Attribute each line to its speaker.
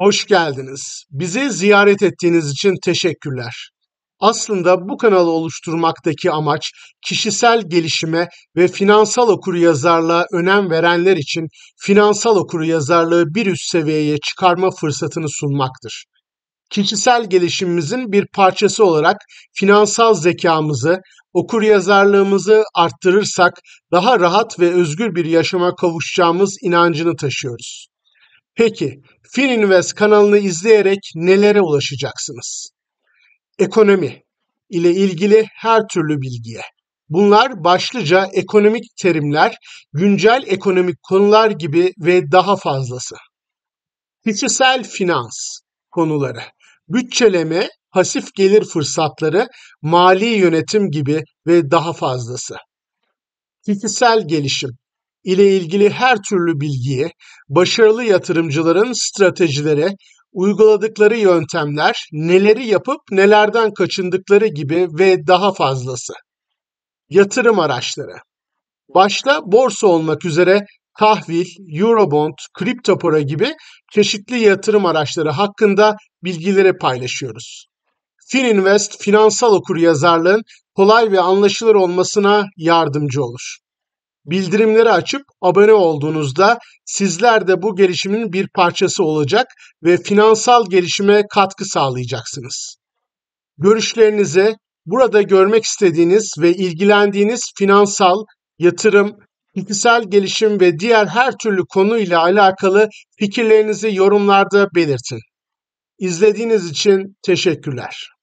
Speaker 1: Hoş geldiniz. Bizi ziyaret ettiğiniz için teşekkürler. Aslında bu kanalı oluşturmaktaki amaç kişisel gelişime ve finansal okuryazarlığa önem verenler için finansal okuryazarlığı bir üst seviyeye çıkarma fırsatını sunmaktır. Kişisel gelişimimizin bir parçası olarak finansal zekamızı, okuryazarlığımızı arttırırsak daha rahat ve özgür bir yaşama kavuşacağımız inancını taşıyoruz. Peki FinInvest kanalını izleyerek nelere ulaşacaksınız? Ekonomi ile ilgili her türlü bilgiye. Bunlar başlıca ekonomik terimler, güncel ekonomik konular gibi ve daha fazlası. Kişisel finans konuları, bütçeleme, pasif gelir fırsatları, mali yönetim gibi ve daha fazlası. Kişisel gelişim, ile ilgili her türlü bilgiye, başarılı yatırımcıların stratejilere, uyguladıkları yöntemler, neleri yapıp nelerden kaçındıkları gibi ve daha fazlası. Yatırım araçları. Başta borsa olmak üzere tahvil, eurobond, kripto para gibi çeşitli yatırım araçları hakkında bilgileri paylaşıyoruz. Fininvest finansal okur yazarlığın kolay ve anlaşılır olmasına yardımcı olur bildirimleri açıp abone olduğunuzda sizler de bu gelişimin bir parçası olacak ve finansal gelişime katkı sağlayacaksınız. Görüşlerinize burada görmek istediğiniz ve ilgilendiğiniz finansal, yatırım, kişisel gelişim ve diğer her türlü konuyla alakalı fikirlerinizi yorumlarda belirtin. İzlediğiniz için teşekkürler.